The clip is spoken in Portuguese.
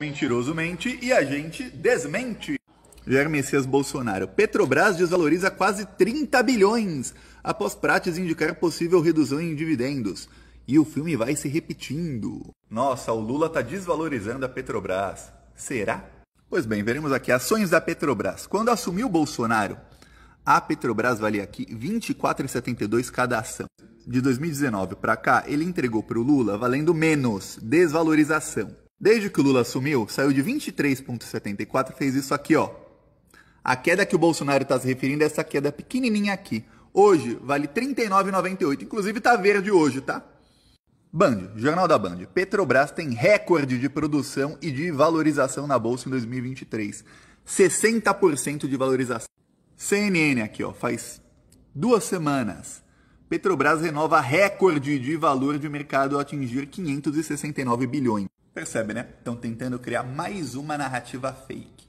Mentiroso mente e a gente desmente. Jair Messias Bolsonaro. Petrobras desvaloriza quase 30 bilhões após Prates indicar possível redução em dividendos. E o filme vai se repetindo. Nossa, o Lula tá desvalorizando a Petrobras. Será? Pois bem, veremos aqui ações da Petrobras. Quando assumiu Bolsonaro, a Petrobras valia aqui 24,72 cada ação. De 2019 para cá, ele entregou para o Lula valendo menos, desvalorização. Desde que o Lula assumiu, saiu de 23,74 fez isso aqui, ó. A queda que o Bolsonaro está se referindo é essa queda pequenininha aqui. Hoje vale 39,98, inclusive tá verde hoje, tá? Band, Jornal da Band. Petrobras tem recorde de produção e de valorização na bolsa em 2023. 60% de valorização. CNN aqui, ó, faz duas semanas. Petrobras renova recorde de valor de mercado a atingir 569 bilhões. Percebe, né? Estão tentando criar mais uma narrativa fake.